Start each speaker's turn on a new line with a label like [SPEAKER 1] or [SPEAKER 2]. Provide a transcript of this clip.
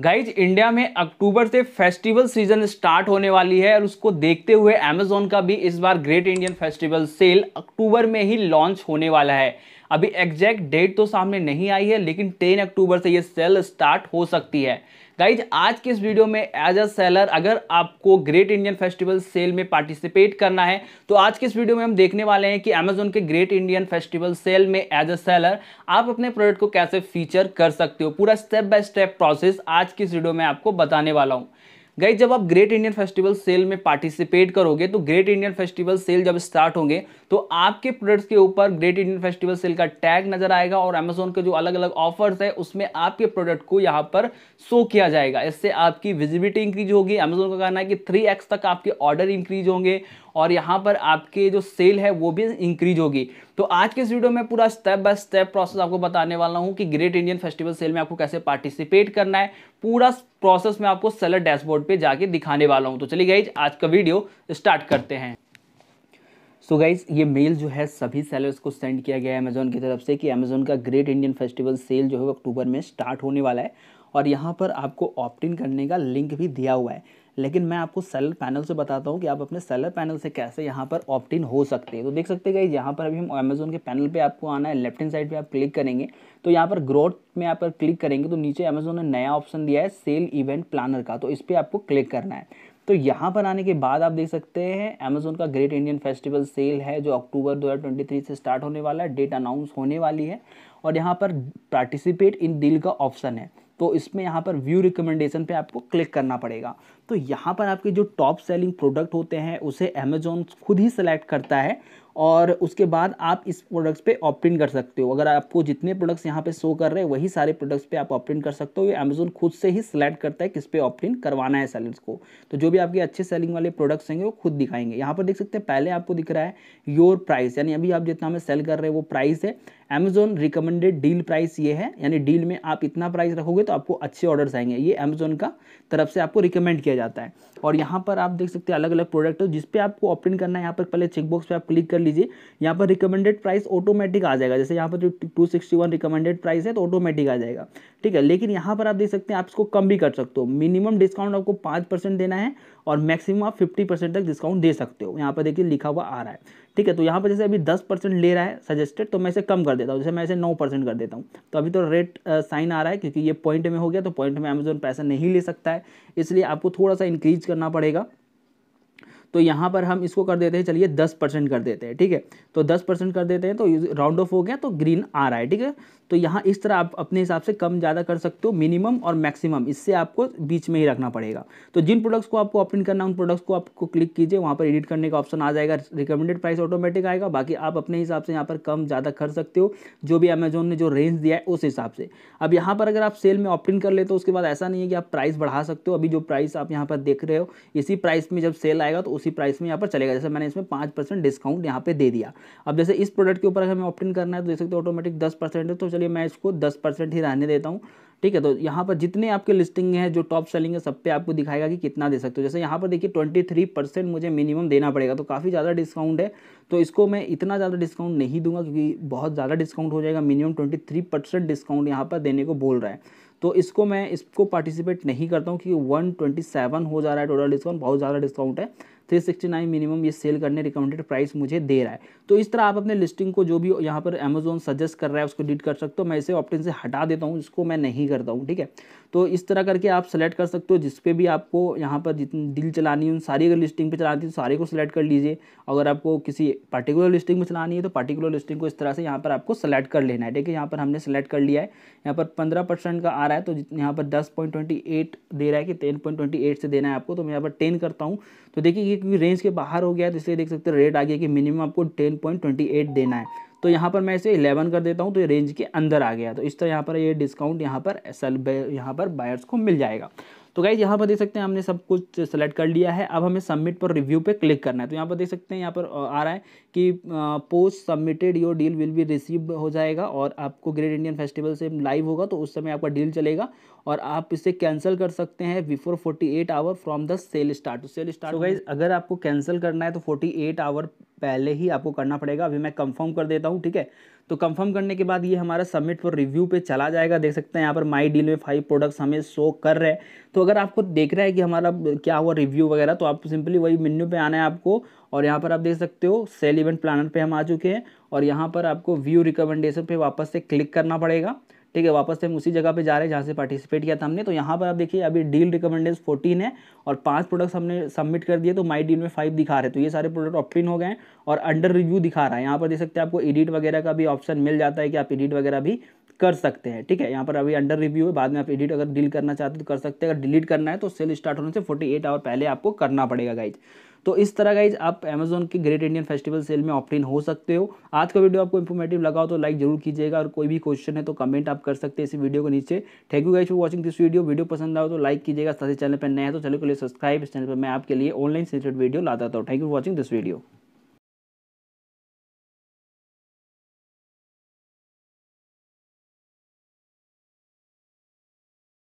[SPEAKER 1] guys India में अक्टूबर से festival season start होने वाली है और उसको देखते हुए अमेजोन का भी इस बार great Indian festival sale October में ही लॉन्च होने वाला है अभी एग्जैक्ट डेट तो सामने नहीं आई है लेकिन 10 अक्टूबर से ये सेल स्टार्ट हो सकती है गाइज आज के इस वीडियो में एज अ सेलर अगर आपको ग्रेट इंडियन फेस्टिवल सेल में पार्टिसिपेट करना है तो आज के इस वीडियो में हम देखने वाले हैं कि अमेजोन के ग्रेट इंडियन फेस्टिवल सेल में एज अ सेलर आप अपने प्रोडक्ट को कैसे फीचर कर सकते हो पूरा स्टेप बाय स्टेप प्रोसेस आज की इस वीडियो में आपको बताने वाला हूँ गई जब आप ग्रेट इंडियन फेस्टिवल सेल में पार्टिसिपेट करोगे तो ग्रेट इंडियन फेस्टिवल सेल जब स्टार्ट होंगे तो आपके प्रोडक्ट्स के ऊपर ग्रेट इंडियन फेस्टिवल सेल का टैग नजर आएगा और अमेजोन के जो अलग अलग ऑफर्स है उसमें आपके प्रोडक्ट को यहाँ पर शो किया जाएगा इससे आपकी विजिबिलिटी इंक्रीज होगी अमेजोन का कहना है कि थ्री तक आपके ऑर्डर इंक्रीज होंगे और यहाँ पर आपके जो सेल है वो भी इंक्रीज होगी तो आज के इस वीडियो में पूरा स्टेप बाय स्टेप प्रोसेस आपको बताने वाला हूँ कि ग्रेट इंडियन फेस्टिवल सेल में आपको कैसे पार्टिसिपेट करना है पूरा प्रोसेस में आपको सेलर डैशबोर्ड रोड पे जाके दिखाने वाला हूँ तो चलिए गाइज आज का वीडियो स्टार्ट करते हैं सो so गाइज ये मेल जो है सभी सेलर्स को सेंड किया गया है अमेजोन की तरफ से कि अमेजोन का ग्रेट इंडियन फेस्टिवल सेल जो है अक्टूबर में स्टार्ट होने वाला है और यहाँ पर आपको ऑप्ट इन करने का लिंक भी दिया हुआ है लेकिन मैं आपको सेलर पैनल से बताता हूँ कि आप अपने सेलर पैनल से कैसे यहाँ पर ऑप्ट इन हो सकते हैं तो देख सकते हैं यहाँ पर अभी हम अमेजोन के पैनल पे आपको आना है लेफ्ट हैंड साइड पे आप क्लिक करेंगे तो यहाँ पर ग्रोथ में यहाँ पर क्लिक करेंगे तो नीचे अमेजोन ने नया ऑप्शन दिया है सेल इवेंट प्लानर का तो इस पर आपको क्लिक करना है तो यहाँ पर आने के बाद आप देख सकते हैं अमेजोन का ग्रेट इंडियन फेस्टिवल सेल है जो अक्टूबर दो से स्टार्ट होने वाला है डेट अनाउंस होने वाली है और यहाँ पर पार्टिसिपेट इन डील का ऑप्शन है तो इसमें यहाँ पर व्यू रिकमेंडेशन पे आपको क्लिक करना पड़ेगा तो यहाँ पर आपके जो टॉप सेलिंग प्रोडक्ट होते हैं उसे अमेजोन खुद ही सेलेक्ट करता है और उसके बाद आप इस प्रोडक्ट्स पे ऑप्टिन कर सकते हो अगर आपको जितने प्रोडक्ट्स यहाँ पे शो कर रहे हैं वही सारे प्रोडक्ट्स पे आप ऑप्टिन कर सकते हो ये अमेजोन खुद से ही सिलेक्ट करता है किस पे ऑप्टिन करवाना है सेलर्स को तो जो भी आपके अच्छे सेलिंग वाले प्रोडक्ट्स होंगे वो खुद दिखाएंगे यहाँ पर देख सकते हैं पहले आपको दिख रहा है योर प्राइस यानी अभी आप जितना हमें सेल कर रहे हैं वो प्राइस है अमेजोन रिकमेंडेड डील प्राइस ये है यानी डील में आप इतना प्राइस रखोगे तो आपको अच्छे ऑर्डर्स आएंगे ये अमेजोन का तरफ से आपको रिकमेंड किया जाता है और यहाँ पर आप देख सकते हैं अलग अलग प्रोडक्ट हो जिस आपको ऑप्टिन करना है यहाँ पर पहले चेकबॉक्स पर आप क्लिक कर लीजिए यहाँ पर रिकमेंडेड प्राइस ऑटोमेटिक आ जाएगा जैसे यहाँ पर जो two sixty one recommended price है तो ऑटोमेटिक आ जाएगा ठीक है लेकिन यहाँ पर आप देख सकते हैं आप इसको कम भी कर सकते हो मिनिमम डिस्काउंट आपको पाँच परसेंट देना है और मैक्सिमम आप फिफ्टी परसेंट तक डिस्काउंट दे सकते हो यहाँ पर देखिए लिखा हुआ आ रहा है ठीक है तो यहाँ पर जैसे अभी दस परसेंट ले रहा है सजेस्टेड तो मैं इसे कम कर देता हूँ जैसे मैं इसे नौ परसेंट कर देता हूँ तो अभी तो रेट साइन आ रहा है क्योंकि ये पॉइंट में हो गया तो पॉइंट में अमेजोन पैसा नहीं ले सकता है इसलिए आपको थोड़ा सा इंक्रीज करना पड़ेगा तो यहाँ पर हम इसको कर देते हैं चलिए दस परसेंट कर देते हैं ठीक है तो दस परसेंट कर देते हैं तो राउंड ऑफ हो गया तो ग्रीन आ रहा है ठीक है तो यहाँ इस तरह आप अपने हिसाब से कम ज़्यादा कर सकते हो मिनिमम और मैक्सिमम इससे आपको बीच में ही रखना पड़ेगा तो जिन प्रोडक्ट्स को आपको ऑप्टिन करना उन प्रोडक्ट्स को आपको क्लिक कीजिए वहाँ पर एडिट करने का ऑप्शन आ जाएगा रिकमेंडेड प्राइस ऑटोमेटिक आएगा बाकी आप अपने हिसाब से यहाँ पर कम ज़्यादा कर सकते हो जो भी अमेजोन ने जो रेंज दिया है उस हिसाब से अब यहाँ पर अगर आप सेल में ऑप्टिन कर लेते तो उसके बाद ऐसा नहीं है कि आप प्राइस बढ़ा सकते हो अभी जो प्राइस आप यहाँ पर देख रहे हो इसी प्राइस में जब सेल आएगा तो उसी प्राइस में यहाँ पर चलेगा जैसे मैंने इसमें पाँच डिस्काउंट यहाँ पर दे दिया अब जैसे इस प्रोडक्ट के ऊपर अगर हमें ऑप्टिन करना है तो देख सकते हो ऑटोमेटिक दस है तो चले चलिए मैं इसको दस परसेंट ही रहने देता हूँ ठीक है तो यहाँ पर जितने आपके लिस्टिंग हैं जो टॉप सेलिंग है सब पे आपको दिखाएगा कि कितना दे सकते हो जैसे यहाँ पर देखिए ट्वेंटी थ्री परसेंट मुझे मिनिमम देना पड़ेगा तो काफ़ी ज़्यादा डिस्काउंट है तो इसको मैं इतना ज़्यादा डिस्काउंट नहीं दूंगा क्योंकि बहुत ज़्यादा डिस्काउंट हो जाएगा मिनिमम ट्वेंटी डिस्काउंट यहाँ पर देने को बोल रहा है तो इसको मैं इसको पार्टिसिपेट नहीं करता हूँ क्योंकि वन हो जा रहा है टोटल डिस्काउंट बहुत ज़्यादा डिस्काउंट है 369 मिनिमम ये सेल करने रिकमेंडेड प्राइस मुझे दे रहा है तो इस तरह आप अपने लिस्टिंग को जो भी यहाँ पर अमेजोन सजेस्ट कर रहा है उसको डिलीट कर सकते हो मैं इसे ऑप्टन से हटा देता हूँ इसको मैं नहीं करता हूँ ठीक है तो इस तरह करके आप सेलेक्ट कर सकते हो जिस पर भी आपको यहाँ पर जितनी दिल चलानी है उन सारी अगर लिस्टिंग पर चलानी है तो सारे को सिलेक्ट कर लीजिए अगर आपको किसी पर्टिकुलर लिस्टिंग में चलानी है तो पर्टिकुलर लिस्टिंग को इस तरह से यहाँ पर आपको सेलेक्ट कर लेना है ठीक है यहाँ पर हमने सेलेक्ट कर लिया है यहाँ पर पंद्रह परसेंट का आ रहा है तो यहाँ पर दस पॉइंट ट्वेंटी एट दे रहा है कि टेन पॉइंट ट्वेंटी एट से देना है आपको तो मैं यहाँ पर टेन करता हूँ तो देखिए ये क्योंकि रेंज के बाहर हो गया है तो इसलिए देख सकते हैं रेट आ गया कि मिनिमम आपको टेन पॉइंट ट्वेंटी एट देना है तो यहाँ पर मैं इसे इलेवन कर देता हूँ तो ये रेंज के अंदर आ गया तो इस तरह यहाँ पर ये यह डिस्काउंट यहाँ पर एस यहाँ पर बायर्स को मिल जाएगा तो गाइज यहाँ पर देख सकते हैं हमने सब कुछ सेलेक्ट कर लिया है अब हमें सबमिट पर रिव्यू पे क्लिक करना है तो यहाँ पर देख सकते हैं यहाँ पर आ रहा है कि post submitted your deal will be receive हो जाएगा और आपको ग्रेट इंडियन फेस्टिवल से लाइव होगा तो उस समय आपका डील चलेगा और आप इसे कैंसिल कर सकते हैं before forty eight hour from the sale start sale start guys अगर आपको कैंसिल करना है तो फोर्टी एट आवर पहले ही आपको करना पड़ेगा अभी मैं कंफर्म कर देता हूँ ठीक है तो कंफर्म करने के बाद ये हमारा सबमिट फॉर रिव्यू पे चला जाएगा देख सकते हैं यहाँ पर माई डील में फाइव प्रोडक्ट्स हमें शो कर रहे हैं तो अगर आपको देख रहा है कि हमारा क्या हुआ रिव्यू वगैरह तो आप सिंपली वही मेन्यू पे आना है आपको और यहाँ पर आप देख सकते हो सेल इवेंट प्लानर पे हम आ चुके हैं और यहाँ पर आपको व्यू रिकमेंडेशन पे वापस से क्लिक करना पड़ेगा ठीक है वापस से हम उसी जगह पे जा रहे हैं जहाँ से पार्टिसिपेट किया था हमने तो यहाँ पर आप देखिए अभी डील रिकमेंडेज फोर्टीन है और पांच प्रोडक्ट्स हमने सबमिट कर दिए तो माई डील में फाइव दिखा रहे तो ये सारे प्रोडक्ट ऑप्टिन हो गए हैं और अंडर रिव्यू दिखा रहा है यहाँ पर देख सकते हैं आपको एडिट वगैरह का भी ऑप्शन मिल जाता है कि आप एडिट वगैरह भी कर सकते हैं ठीक है यहाँ पर अभी अंडर रिव्यू है बाद में आप एडिट अगर डील करना चाहते हो तो कर सकते हैं अगर डिलीट करना है तो सेल स्टार्ट होने से फोर्टी आवर पहले आपको करना पड़ेगा गाइज तो इस तरह गाइज आप अमेजोन के ग्रेट इंडियन फेस्टिवल सेल में ऑप्टिन हो सकते हो आज का वीडियो आपको इन्फॉर्मेटिव लगा हो तो लाइक जरूर कीजिएगा और कोई भी क्वेश्चन है तो कमेंट आप कर सकते हैं इसी वीडियो के नीचे thank you guys for watching this video video पसंद आओ तो लाइक कीजिएगा साथ ही चैनल पर नया है तो चैनल को लिए सब्सक्राइब इस चैनल पर मैं आपके लिए ऑनलाइन रिलेटेड वीडियो लाता था thank you for watching this video